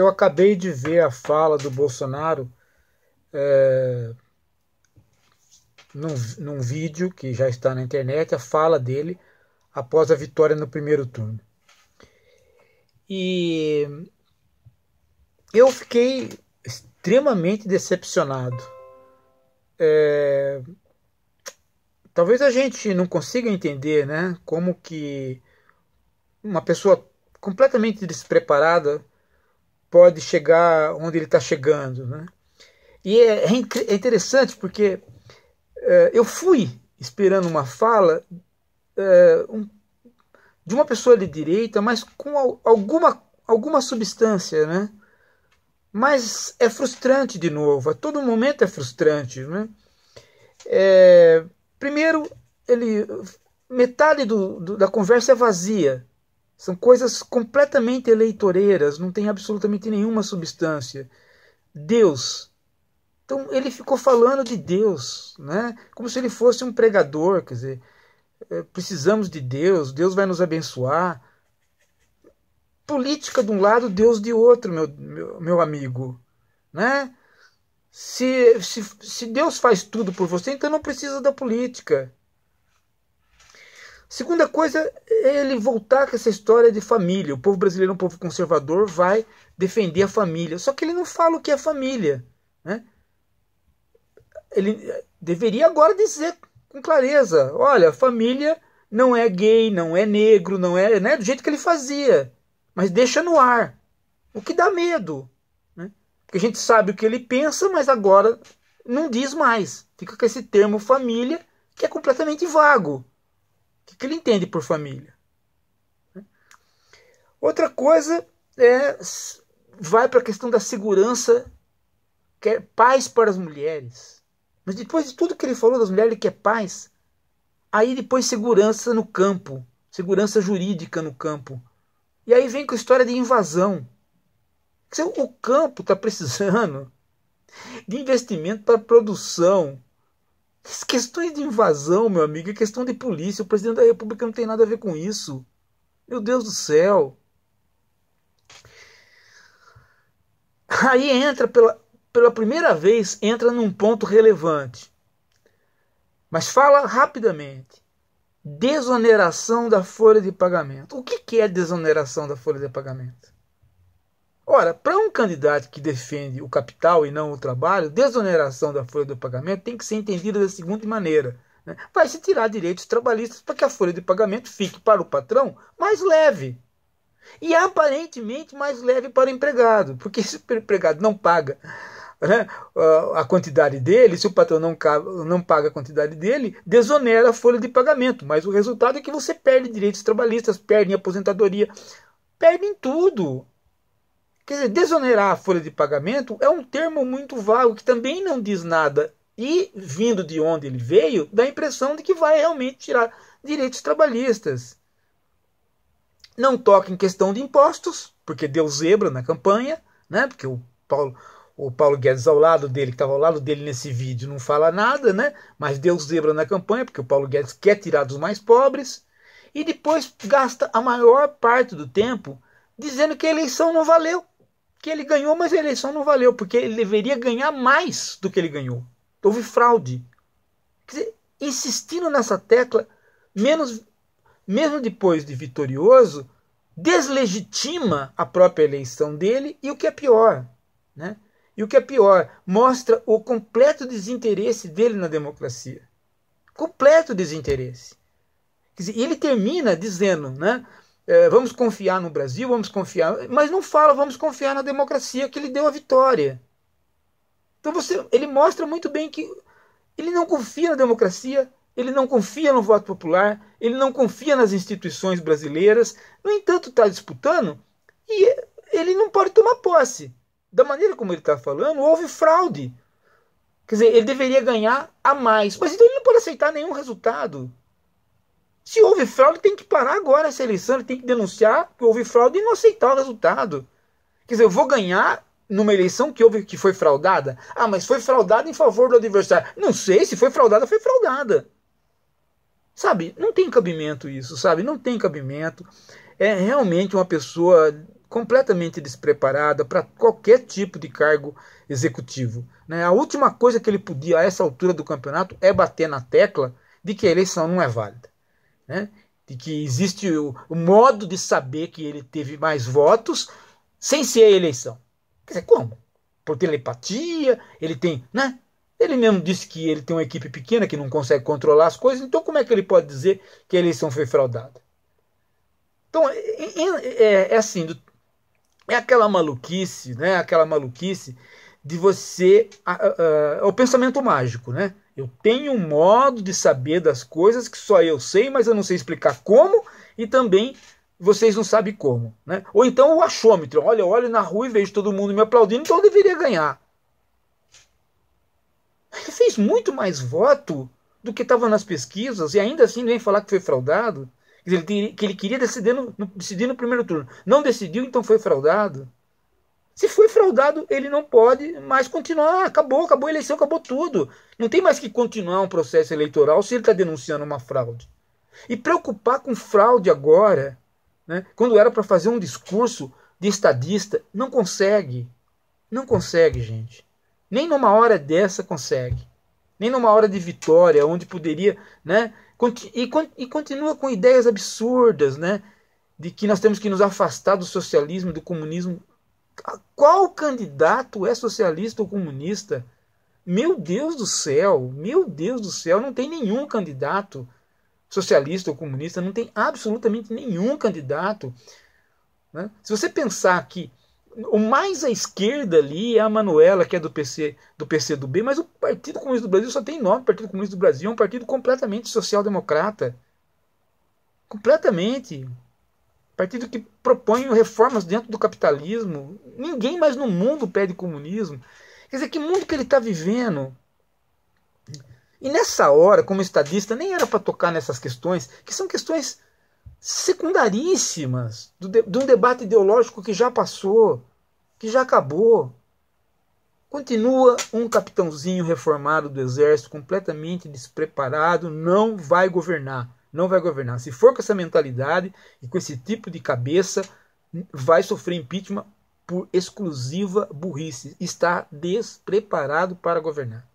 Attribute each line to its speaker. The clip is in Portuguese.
Speaker 1: Eu acabei de ver a fala do Bolsonaro é, num, num vídeo que já está na internet, a fala dele após a vitória no primeiro turno. E eu fiquei extremamente decepcionado. É, talvez a gente não consiga entender, né, como que uma pessoa completamente despreparada pode chegar onde ele está chegando. Né? E é, é, é interessante porque é, eu fui esperando uma fala é, um, de uma pessoa de direita, mas com alguma, alguma substância, né? Mas é frustrante de novo, a todo momento é frustrante. Né? É, primeiro, ele metade do, do, da conversa é vazia. São coisas completamente eleitoreiras, não tem absolutamente nenhuma substância. Deus. Então ele ficou falando de Deus, né? como se ele fosse um pregador, quer dizer, é, precisamos de Deus, Deus vai nos abençoar. Política de um lado, Deus de outro, meu, meu, meu amigo. Né? Se, se, se Deus faz tudo por você, então não precisa da política. Segunda coisa é ele voltar com essa história de família. O povo brasileiro é um povo conservador, vai defender a família. Só que ele não fala o que é família. Né? Ele eh, deveria agora dizer com clareza: olha, família não é gay, não é negro, não é né, do jeito que ele fazia. Mas deixa no ar. O que dá medo. Né? Porque a gente sabe o que ele pensa, mas agora não diz mais. Fica com esse termo família que é completamente vago. O que ele entende por família? Outra coisa é vai para a questão da segurança, quer é paz para as mulheres. Mas depois de tudo que ele falou das mulheres, ele quer paz. Aí depois segurança no campo, segurança jurídica no campo. E aí vem com a história de invasão. O campo está precisando de investimento para produção as questões de invasão, meu amigo, é questão de polícia. O presidente da República não tem nada a ver com isso. Meu Deus do céu. Aí entra pela, pela primeira vez, entra num ponto relevante. Mas fala rapidamente. Desoneração da folha de pagamento. O que, que é desoneração da folha de pagamento? Ora, para um candidato que defende o capital e não o trabalho, desoneração da folha de pagamento tem que ser entendida da seguinte maneira. Né? Vai se tirar direitos trabalhistas para que a folha de pagamento fique para o patrão mais leve. E aparentemente mais leve para o empregado, porque se o empregado não paga né, a quantidade dele, se o patrão não, não paga a quantidade dele, desonera a folha de pagamento. Mas o resultado é que você perde direitos trabalhistas, perde aposentadoria, em tudo. Quer dizer, desonerar a folha de pagamento é um termo muito vago que também não diz nada e, vindo de onde ele veio, dá a impressão de que vai realmente tirar direitos trabalhistas. Não toca em questão de impostos, porque deu zebra na campanha, né? Porque o Paulo, o Paulo Guedes ao lado dele, que estava ao lado dele nesse vídeo, não fala nada, né? Mas deu zebra na campanha, porque o Paulo Guedes quer tirar dos mais pobres. E depois gasta a maior parte do tempo dizendo que a eleição não valeu que ele ganhou, mas a eleição não valeu, porque ele deveria ganhar mais do que ele ganhou. Houve fraude. Quer dizer, insistindo nessa tecla, menos, mesmo depois de vitorioso, deslegitima a própria eleição dele e o que é pior, né? E o que é pior, mostra o completo desinteresse dele na democracia. Completo desinteresse. Quer dizer, ele termina dizendo, né? é, vamos confiar no Brasil, vamos confiar. Mas não fala, vamos confiar na democracia que lhe deu a vitória. Então você, ele mostra muito bem que ele não confia na democracia, ele não confia no voto popular, ele não confia nas instituições brasileiras. No entanto, está disputando e ele não pode tomar posse. Da maneira como ele está falando, houve fraude. Quer dizer, ele deveria ganhar a mais. Mas então ele não pode aceitar nenhum resultado. Se houve fraude, tem que parar agora essa eleição, ele tem que denunciar que houve fraude e não aceitar o resultado. Quer dizer, eu vou ganhar numa eleição que houve que foi fraudada? Ah, mas foi fraudada em favor do adversário. Não sei se foi fraudada, foi fraudada. Sabe, não tem cabimento isso, sabe? Não tem cabimento. É realmente uma pessoa completamente despreparada para qualquer tipo de cargo executivo. Né? A última coisa que ele podia, a essa altura do campeonato, é bater na tecla de que a eleição não é válida né? de que existe o, o, modo de saber que ele teve mais votos sem ser a eleição. Quer dizer, como? Por telepatia, ele tem. Né? Ele mesmo disse que ele tem uma equipe pequena que não consegue controlar as coisas, então como é que ele pode dizer que a eleição foi fraudada? Então, é, é, é, é assim, é aquela maluquice, né? Aquela maluquice de você. A, o pensamento mágico, né? Eu tenho um modo de saber das coisas que só eu sei, mas eu não sei explicar como e também vocês não sabem como. Né? Ou então o achômetro. Olha, eu olho na rua e vejo todo mundo me aplaudindo, então eu deveria ganhar. Ele fez muito mais voto do que estava nas pesquisas e ainda assim vem falar que foi fraudado. Que ele, queria decidir no, decidir no primeiro turno. Não decidiu, então foi fraudado. Se foi fraudado, ele não pode mais continuar. Acabou, acabou a eleição, acabou tudo. Não tem mais que continuar um processo eleitoral se ele está denunciando uma fraude. E preocupar com fraude agora, né, quando era para fazer um discurso de estadista, não consegue. Não consegue, gente. Nem numa hora dessa consegue. Nem numa hora de vitória, onde poderia. Né, e, e continua com ideias absurdas, né? de que nós temos que nos afastar do socialismo, do comunismo. Qual candidato é socialista ou comunista? Meu Deus do céu, meu Deus do céu, não tem nenhum candidato socialista ou comunista, não tem absolutamente nenhum candidato. Né? Se você pensar que o mais à esquerda ali é a Manuela, que é do PC do B, mas o Partido Comunista do Brasil só tem nome, o Partido Comunista do Brasil é um partido completamente social-democrata. Completamente partido que propõe reformas dentro do capitalismo. Ninguém mais no mundo pede comunismo. Quer dizer, que mundo que ele está vivendo? E nessa hora, como estadista, nem era para tocar nessas questões, que são questões secundaríssimas do de, de, um debate ideológico que já passou, que já acabou. Continua um capitãozinho reformado do exército completamente despreparado, não vai governar não vai governar. Se for com essa mentalidade e com esse tipo de cabeça, vai sofrer impeachment por exclusiva burrice. Está despreparado para governar.